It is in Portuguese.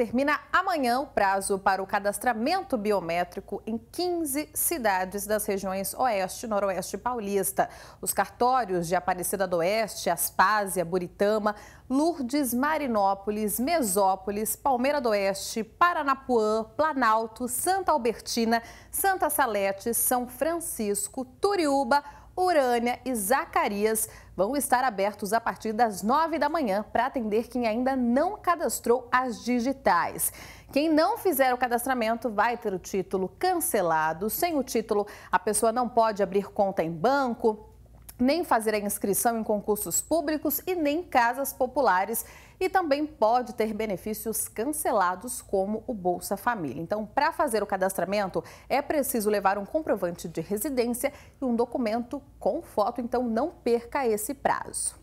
Termina amanhã o prazo para o cadastramento biométrico em 15 cidades das regiões Oeste e Noroeste Paulista. Os cartórios de Aparecida do Oeste, Aspásia, Buritama, Lourdes, Marinópolis, Mesópolis, Palmeira do Oeste, Paranapuã, Planalto, Santa Albertina, Santa Salete, São Francisco, Turiúba, Urânia e Zacarias vão estar abertos a partir das 9 da manhã para atender quem ainda não cadastrou as digitais. Quem não fizer o cadastramento vai ter o título cancelado. Sem o título, a pessoa não pode abrir conta em banco, nem fazer a inscrição em concursos públicos e nem casas populares. E também pode ter benefícios cancelados, como o Bolsa Família. Então, para fazer o cadastramento, é preciso levar um comprovante de residência e um documento com foto. Então, não perca esse prazo.